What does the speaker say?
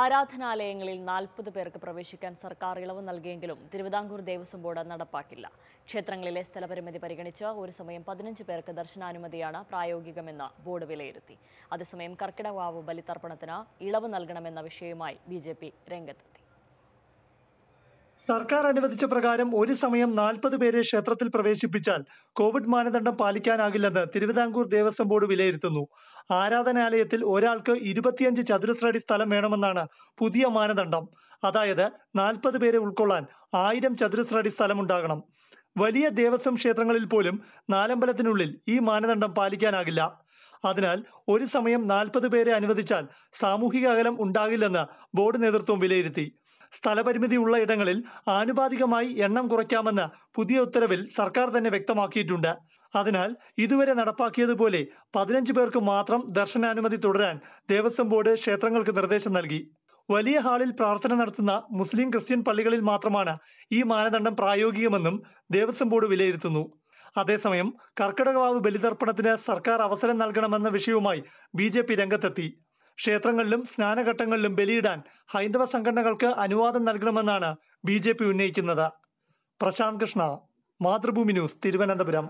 ആരാധനാലയങ്ങളിൽ നാൽപ്പത് പേർക്ക് പ്രവേശിക്കാൻ സർക്കാർ ഇളവ് നൽകിയെങ്കിലും തിരുവിതാംകൂർ ദേവസ്വം ബോർഡ് നടപ്പാക്കില്ല ക്ഷേത്രങ്ങളിലെ സ്ഥലപരിമിതി പരിഗണിച്ച് ഒരു സമയം പതിനഞ്ച് പേർക്ക് ദർശനാനുമതിയാണ് പ്രായോഗികമെന്ന് ബോർഡ് വിലയിരുത്തി അതേസമയം കർക്കിടവാവ് ബലിതർപ്പണത്തിന് ഇളവ് നൽകണമെന്ന വിഷയവുമായി ബി രംഗത്ത് സർക്കാർ അനുവദിച്ച പ്രകാരം ഒരു സമയം നാൽപ്പത് പേരെ ക്ഷേത്രത്തിൽ പ്രവേശിപ്പിച്ചാൽ കോവിഡ് മാനദണ്ഡം പാലിക്കാനാകില്ലെന്ന് തിരുവിതാംകൂർ ദേവസ്വം ബോർഡ് വിലയിരുത്തുന്നു ആരാധനാലയത്തിൽ ഒരാൾക്ക് ഇരുപത്തിയഞ്ച് ചതുരശ്രടി സ്ഥലം വേണമെന്നാണ് പുതിയ മാനദണ്ഡം അതായത് നാൽപ്പത് പേരെ ഉൾക്കൊള്ളാൻ ആയിരം ചതുരശ്രടി സ്ഥലം ഉണ്ടാകണം വലിയ ദേവസ്വം ക്ഷേത്രങ്ങളിൽ പോലും നാലമ്പലത്തിനുള്ളിൽ ഈ മാനദണ്ഡം പാലിക്കാനാകില്ല അതിനാൽ ഒരു സമയം നാൽപ്പത് പേരെ അനുവദിച്ചാൽ സാമൂഹിക അകലം ഉണ്ടാകില്ലെന്ന് ബോർഡ് നേതൃത്വം വിലയിരുത്തി സ്ഥലപരിമിതിയുള്ള ഇടങ്ങളിൽ ആനുപാതികമായി എണ്ണം കുറയ്ക്കാമെന്ന് പുതിയ ഉത്തരവിൽ സർക്കാർ തന്നെ വ്യക്തമാക്കിയിട്ടുണ്ട് അതിനാൽ ഇതുവരെ നടപ്പാക്കിയതുപോലെ പതിനഞ്ച് പേർക്ക് മാത്രം ദർശനാനുമതി തുടരാൻ ദേവസ്വം ബോർഡ് ക്ഷേത്രങ്ങൾക്ക് നിർദ്ദേശം നൽകി വലിയ ഹാളിൽ പ്രാർത്ഥന നടത്തുന്ന മുസ്ലിം ക്രിസ്ത്യൻ പള്ളികളിൽ മാത്രമാണ് ഈ മാനദണ്ഡം പ്രായോഗികമെന്നും ദേവസ്വം ബോർഡ് വിലയിരുത്തുന്നു അതേസമയം കർക്കിടകവാവ് ബലിതർപ്പണത്തിന് സർക്കാർ അവസരം നൽകണമെന്ന വിഷയവുമായി ബി രംഗത്തെത്തി ക്ഷേത്രങ്ങളിലും സ്നാനഘട്ടങ്ങളിലും ബലിയിടാൻ ഹൈന്ദവ സംഘടനകൾക്ക് അനുവാദം നൽകണമെന്നാണ് ബി ഉന്നയിക്കുന്നത് പ്രശാന്ത് കൃഷ്ണ മാതൃഭൂമി ന്യൂസ് തിരുവനന്തപുരം